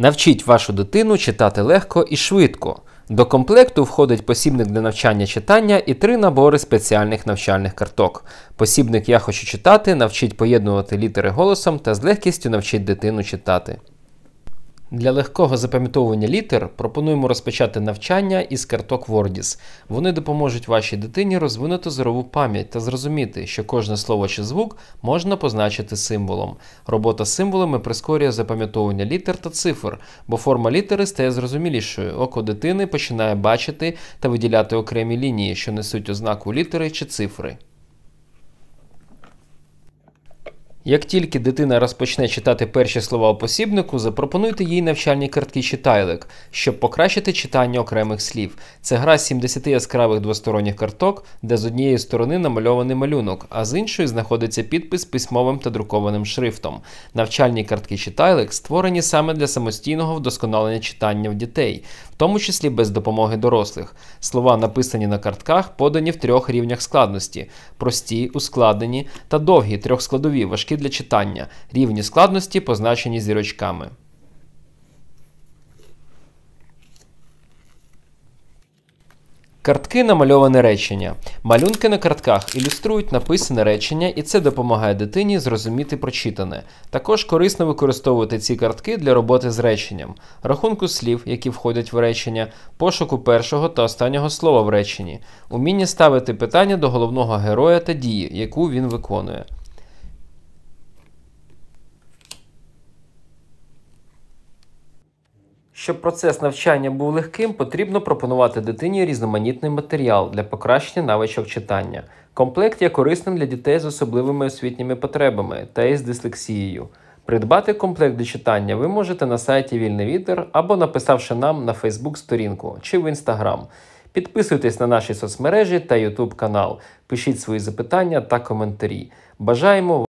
Навчіть вашу дитину читати легко і швидко. До комплекту входить посібник для навчання читання і три набори спеціальних навчальних карток. Посібник Я хочу читати навчить поєднувати літери голосом та з легкістю навчить дитину читати. Для легкого запам'ятовування літер пропонуємо розпочати навчання із карток WordIS. Вони допоможуть вашій дитині розвинути зорову пам'ять та зрозуміти, що кожне слово чи звук можна позначити символом. Робота з символами прискорює запам'ятовування літер та цифр, бо форма літери стає зрозумілішою. Око дитини починає бачити та виділяти окремі лінії, що несуть ознаку літери чи цифри. Як тільки дитина розпочне читати перші слова у посібнику, запропонуйте їй навчальні картки читайлик, щоб покращити читання окремих слів. Це гра з 70 яскравих двосторонніх карток, де з однієї сторони намальований малюнок, а з іншої знаходиться підпис письмовим та друкованим шрифтом. Навчальні картки читайлик створені саме для самостійного вдосконалення читання в дітей, в тому числі без допомоги дорослих. Слова, написані на картках, подані в трьох рівнях складності: прості, ускладнені та довгі трьохскладові важкі для читання, рівні складності позначені зірочками. Картки намальоване речення. Малюнки на картках ілюструють написане речення, і це допомагає дитині зрозуміти прочитане. Також корисно використовувати ці картки для роботи з реченням, рахунку слів, які входять в речення, пошуку першого та останнього слова в реченні, уміння ставити питання до головного героя та дії, яку він виконує. Щоб процес навчання був легким, потрібно пропонувати дитині різноманітний матеріал для покращення навичок читання. Комплект є корисним для дітей з особливими освітніми потребами та із дислексією. Придбати комплект для читання ви можете на сайті Вільний Вітер або написавши нам на Facebook сторінку чи в Інстаграм. Підписуйтесь на наші соцмережі та YouTube канал, пишіть свої запитання та коментарі. Бажаємо!